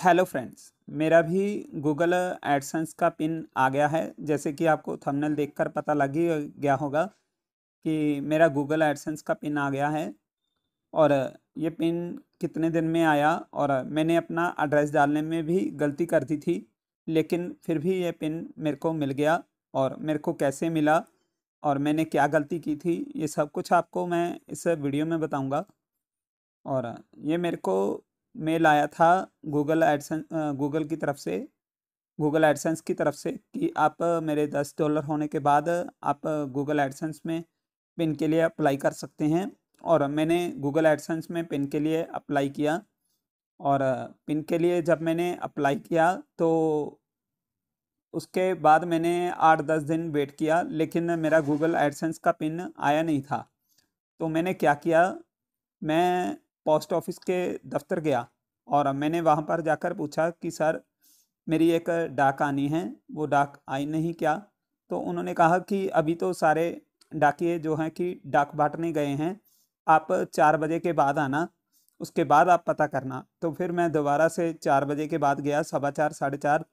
hello friends मेरा भी Google AdSense का पिन आ गया है जैसे कि आपको थंबनेल देखकर पता लग ही गया होगा कि मेरा गूगल एडसेंस का पिन आ गया है और ये पिन कितने दिन में आया और मैंने अपना एड्रेस डालने में भी गलती कर दी थी लेकिन फिर भी ये पिन मेरे को मिल गया और मेरे को कैसे मिला और मैंने क्या गलती की थी ये सब कुछ आपको मैं इस वीडियो में बताऊँगा और ये मेरे को में लाया था गूगल एडसन गूगल की तरफ से गूगल एडसेंस की तरफ से कि आप मेरे दस डॉलर होने के बाद आप गूगल एडसेंस में पिन के लिए अप्लाई कर सकते हैं और मैंने गूगल एडसेंस में पिन के लिए अप्लाई किया और पिन के लिए जब मैंने अप्लाई किया तो उसके बाद मैंने आठ दस दिन वेट किया लेकिन मेरा गूगल एडसेंस का पिन आया नहीं था तो मैंने क्या किया मैं पोस्ट ऑफिस के दफ्तर गया और मैंने वहाँ पर जाकर पूछा कि सर मेरी एक डाक आनी है वो डाक आई नहीं क्या तो उन्होंने कहा कि अभी तो सारे डाकिए जो हैं कि डाक बांटने गए हैं आप चार बजे के बाद आना उसके बाद आप पता करना तो फिर मैं दोबारा से चार बजे के बाद गया सवा चार साढ़े चार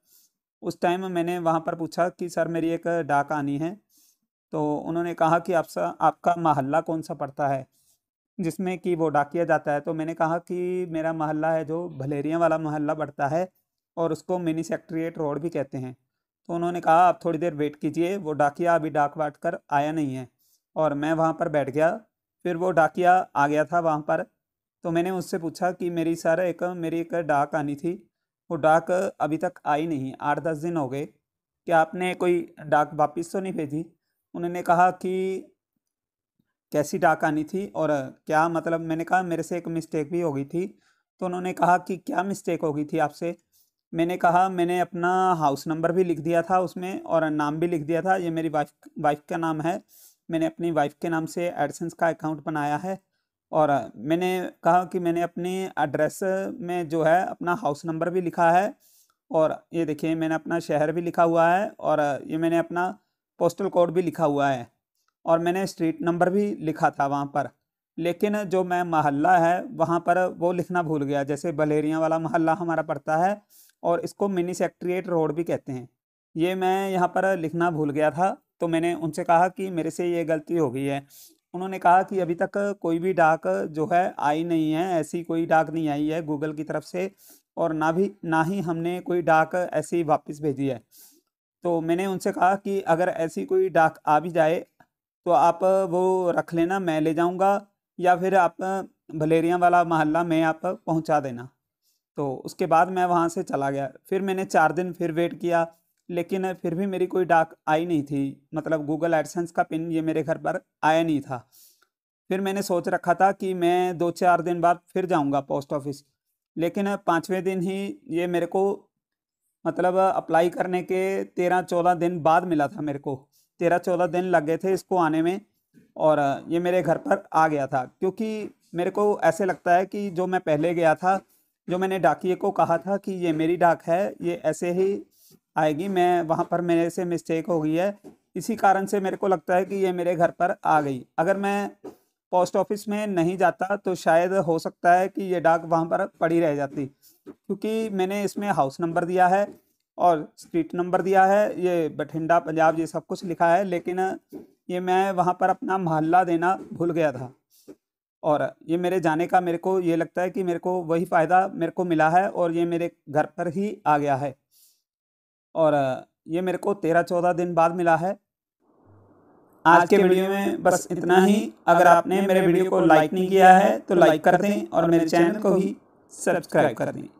उस टाइम मैंने वहाँ पर पूछा कि सर मेरी एक डाक आनी है तो उन्होंने कहा कि आप सा आपका मोहल्ला कौन सा पड़ता है जिसमें कि वो डाकिया जाता है तो मैंने कहा कि मेरा मोहल्ला है जो भलेरिया वाला मोहल्ला बढ़ता है और उसको मिनी सेक्ट्रिएट रोड भी कहते हैं तो उन्होंने कहा आप थोड़ी देर वेट कीजिए वो डाकिया अभी डाक वाट कर आया नहीं है और मैं वहाँ पर बैठ गया फिर वो डाकिया आ गया था वहाँ पर तो मैंने उससे पूछा कि मेरी सर एक मेरी एक डाक आनी थी वो डाक अभी तक आई नहीं आठ दस दिन हो गए क्या आपने कोई डाक वापस तो नहीं भेजी उन्होंने कहा कि कैसी डाक आनी थी और क्या मतलब मैंने कहा मेरे से एक मिस्टेक भी हो गई थी तो उन्होंने कहा कि क्या मिस्टेक हो गई थी आपसे मैंने कहा मैंने अपना हाउस नंबर भी लिख दिया था उसमें और नाम भी लिख दिया था ये मेरी वाइफ वाइफ का नाम है मैंने अपनी वाइफ के नाम से एडसेंस का अकाउंट बनाया है और मैंने कहा कि मैंने अपने एड्रेस में जो है अपना हाउस नंबर भी लिखा है और ये देखिए मैंने अपना शहर भी लिखा हुआ है और ये मैंने अपना पोस्टल कोड भी लिखा हुआ है और मैंने स्ट्रीट नंबर भी लिखा था वहाँ पर लेकिन जो मैं महल्ला है वहाँ पर वो लिखना भूल गया जैसे बलेरिया वाला महल्ला हमारा पड़ता है और इसको मिनी सेक्ट्रिएट रोड भी कहते हैं ये मैं यहाँ पर लिखना भूल गया था तो मैंने उनसे कहा कि मेरे से ये गलती हो गई है उन्होंने कहा कि अभी तक कोई भी डाक जो है आई नहीं है ऐसी कोई डाक नहीं आई है गूगल की तरफ से और ना भी ना ही हमने कोई डाक ऐसी वापस भेजी है तो मैंने उनसे कहा कि अगर ऐसी कोई डाक आ भी जाए तो आप वो रख लेना मैं ले जाऊँगा या फिर आप भलेरिया वाला महल्ला मैं आप पहुँचा देना तो उसके बाद मैं वहाँ से चला गया फिर मैंने चार दिन फिर वेट किया लेकिन फिर भी मेरी कोई डाक आई नहीं थी मतलब गूगल एडसेंस का पिन ये मेरे घर पर आया नहीं था फिर मैंने सोच रखा था कि मैं दो चार दिन बाद फिर जाऊँगा पोस्ट ऑफिस लेकिन पाँचवें दिन ही ये मेरे को मतलब अप्लाई करने के तेरह चौदह दिन बाद मिला था मेरे को तेरह चौदह दिन लग गए थे इसको आने में और ये मेरे घर पर आ गया था क्योंकि मेरे को ऐसे लगता है कि जो मैं पहले गया था जो मैंने डाकिए को कहा था कि ये मेरी डाक है ये ऐसे ही आएगी मैं वहाँ पर मेरे से मिस्टेक हो गई है इसी कारण से मेरे को लगता है कि ये मेरे घर पर आ गई अगर मैं पोस्ट ऑफिस में नहीं जाता तो शायद हो सकता है कि ये डाक वहाँ पर पड़ी रह जाती क्योंकि मैंने इसमें हाउस नंबर दिया है और स्ट्रीट नंबर दिया है ये बठिंडा पंजाब ये सब कुछ लिखा है लेकिन ये मैं वहाँ पर अपना मोहल्ला देना भूल गया था और ये मेरे जाने का मेरे को ये लगता है कि मेरे को वही फ़ायदा मेरे को मिला है और ये मेरे घर पर ही आ गया है और ये मेरे को तेरह चौदह दिन बाद मिला है आज के वीडियो में बस इतना ही अगर आपने मेरे वीडियो को लाइक नहीं किया है तो लाइक कर दें और मेरे चैनल को ही सब्सक्राइब कर दें